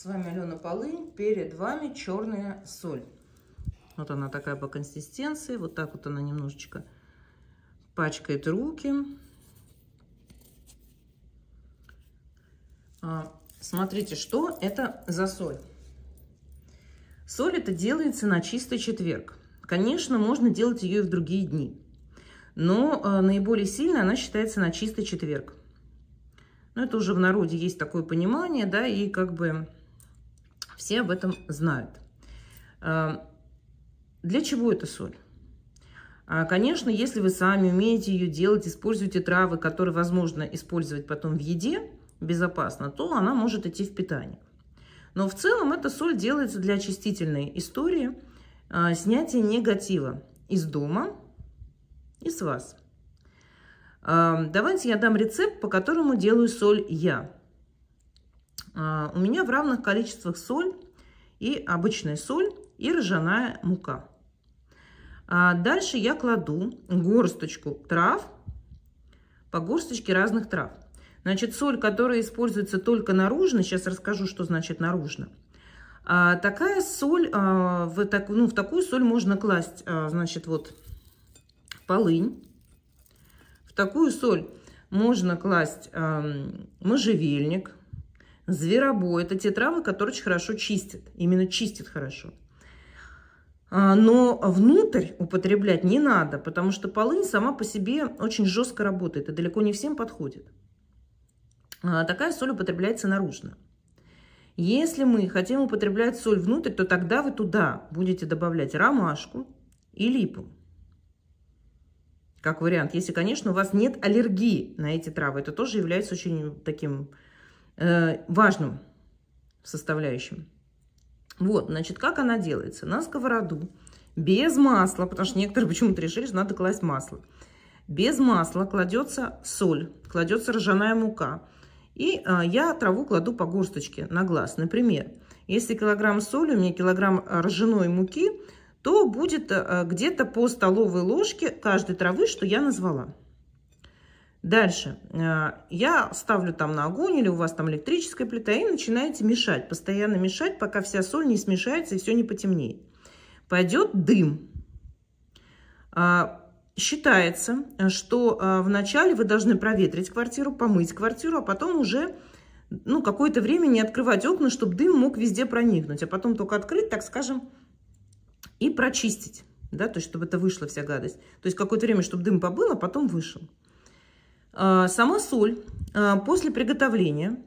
С вами Алена Полынь. Перед вами черная соль. Вот она такая по консистенции. Вот так вот она немножечко пачкает руки. А, смотрите, что это за соль. Соль это делается на чистый четверг. Конечно, можно делать ее и в другие дни. Но а, наиболее сильно она считается на чистый четверг. Но ну, это уже в народе есть такое понимание, да, и как бы все об этом знают. Эм, для чего эта соль? А, конечно, если вы сами умеете ее делать, используете травы, которые возможно использовать потом в еде безопасно, то она может идти в питание. Но в целом эта соль делается для очистительной истории, а, снятия негатива из дома и с вас. Эм, давайте я дам рецепт, по которому делаю соль я. А, у меня в равных количествах соль и обычная соль и ржаная мука. А, дальше я кладу горсточку трав, по горсточке разных трав. Значит, соль, которая используется только наружно, сейчас расскажу, что значит наружно. А, такая соль, в, так, ну, в такую соль можно класть, значит, вот полынь. В такую соль можно класть можжевельник, Зверобой – это те травы, которые очень хорошо чистят. Именно чистят хорошо. А, но внутрь употреблять не надо, потому что полынь сама по себе очень жестко работает и далеко не всем подходит. А, такая соль употребляется наружно. Если мы хотим употреблять соль внутрь, то тогда вы туда будете добавлять ромашку и липу. Как вариант, если, конечно, у вас нет аллергии на эти травы, это тоже является очень таким Э, важным составляющим. Вот, значит, как она делается? На сковороду без масла, потому что некоторые почему-то решили, что надо класть масло. Без масла кладется соль, кладется ржаная мука. И э, я траву кладу по горсточке на глаз. Например, если килограмм соли, у меня килограмм э, ржаной муки, то будет э, где-то по столовой ложке каждой травы, что я назвала. Дальше э, я ставлю там на огонь или у вас там электрическая плита и начинаете мешать, постоянно мешать, пока вся соль не смешается и все не потемнеет. Пойдет дым. Э, считается, что э, вначале вы должны проветрить квартиру, помыть квартиру, а потом уже ну, какое-то время не открывать окна, чтобы дым мог везде проникнуть, а потом только открыть, так скажем, и прочистить, да, то есть чтобы это вышла вся гадость. То есть какое-то время, чтобы дым побыл, а потом вышел. А, сама соль а, после приготовления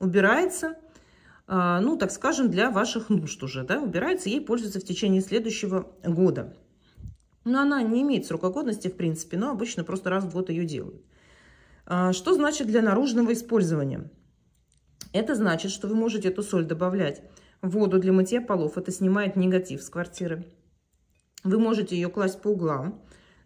убирается, а, ну, так скажем, для ваших нужд уже, да, убирается, ей пользуется в течение следующего года. Но она не имеет срока годности, в принципе, но обычно просто раз в год ее делают. Что значит для наружного использования? Это значит, что вы можете эту соль добавлять в воду для мытья полов. Это снимает негатив с квартиры. Вы можете ее класть по углам,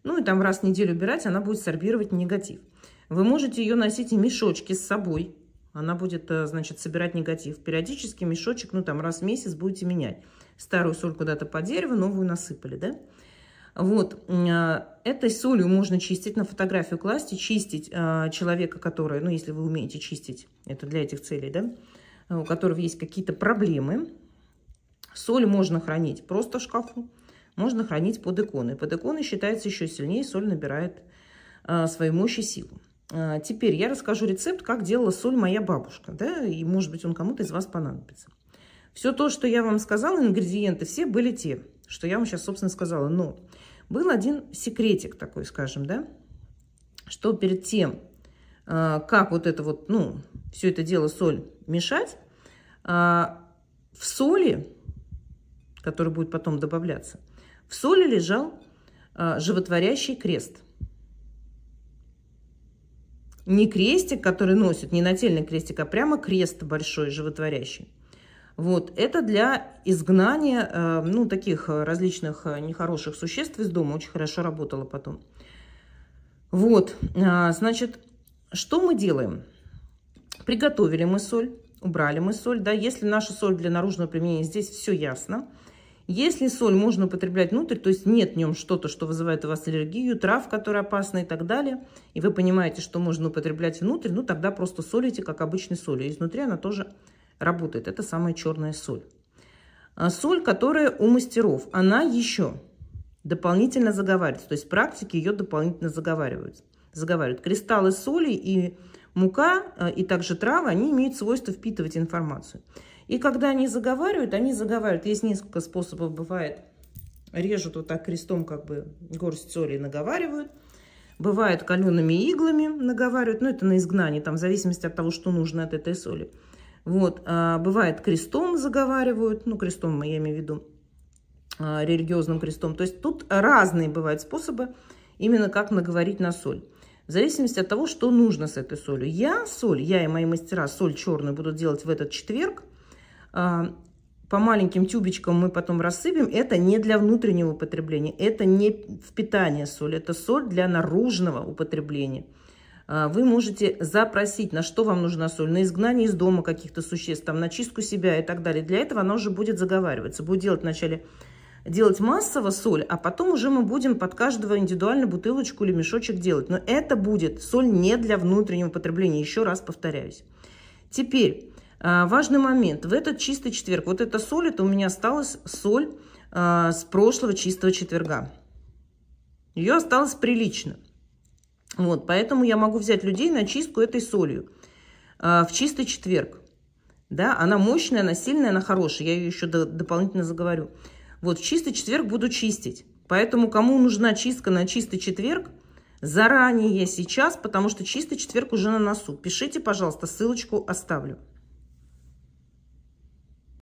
ну и там раз в неделю убирать, она будет сорбировать негатив. Вы можете ее носить и мешочки с собой. Она будет, э, значит, собирать негатив. Периодически мешочек, ну, там, раз в месяц будете менять. Старую соль куда-то по дереву, новую насыпали, да? Вот, а, этой солью можно чистить, на фотографию класть и чистить а, человека, который, ну, если вы умеете чистить, это для этих целей, да, у которого есть какие-то проблемы. Соль можно хранить просто в шкафу, можно хранить под иконой. Под иконой считается еще сильнее, соль набирает а, свою мощь и силу. А, теперь я расскажу рецепт, как делала соль моя бабушка, да, и, может быть, он кому-то из вас понадобится. Все то, что я вам сказала, ингредиенты все были те, что я вам сейчас, собственно, сказала. Но был один секретик такой, скажем, да, что перед тем, а, как вот это вот, ну, все это дело соль мешать, в соли, которая будет потом добавляться, в соли лежал а, животворящий крест. Не крестик, который носит, не нательный крестик, а прямо крест большой, животворящий. Вот, это для изгнания, а, ну, таких а, различных нехороших существ из дома. Очень хорошо работало потом. Вот, значит, что мы делаем? Приготовили мы соль, убрали мы соль, да. Если наша соль для наружного применения, здесь все ясно. Если соль можно употреблять внутрь, то есть нет в нем что-то, что вызывает у вас аллергию, трав, которые опасны и так далее, и вы понимаете, что можно употреблять внутрь, ну тогда просто солите, как обычной солью. Изнутри она тоже работает. Это самая черная соль. А соль, которая у мастеров, она еще дополнительно заговаривается. То есть практики ее дополнительно заговаривают. заговаривают. Кристаллы соли и мука, э, и также травы, они имеют свойство впитывать информацию. И когда они заговаривают, они заговаривают. Есть несколько способов, бывает. Режут вот так крестом, как бы горсть соли наговаривают. Бывает калеными иглами наговаривают. Ну, это на изгнание, там, в зависимости от того, что нужно от этой соли. Вот, а, бывает крестом заговаривают. Ну, крестом я имею в виду а, религиозным крестом. То есть тут разные бывают способы именно как наговорить на соль. В зависимости от того, что нужно с этой солью. Я соль, я и мои мастера соль черную будут делать в этот четверг. А, по маленьким тюбичкам мы потом рассыпем. Это не для внутреннего употребления, это не в питание соль, это соль для наружного употребления. А, вы можете запросить, на что вам нужна соль, на изгнание из дома каких-то существ, там, на чистку себя и так далее. Для этого она уже будет заговариваться. Будет делать вначале делать массово соль, а потом уже мы будем под каждого индивидуально бутылочку или мешочек делать. Но это будет соль не для внутреннего потребления, еще раз повторяюсь. Теперь а, важный момент. В этот чистый четверг, вот эта соль, это у меня осталась соль а, с прошлого чистого четверга. Ее осталось прилично. Вот, поэтому я могу взять людей на чистку этой солью а, в чистый четверг. Да, она мощная, она сильная, она хорошая. Я ее еще до, дополнительно заговорю. Вот в чистый четверг буду чистить. Поэтому кому нужна чистка на чистый четверг, заранее сейчас, потому что чистый четверг уже на носу. Пишите, пожалуйста, ссылочку оставлю.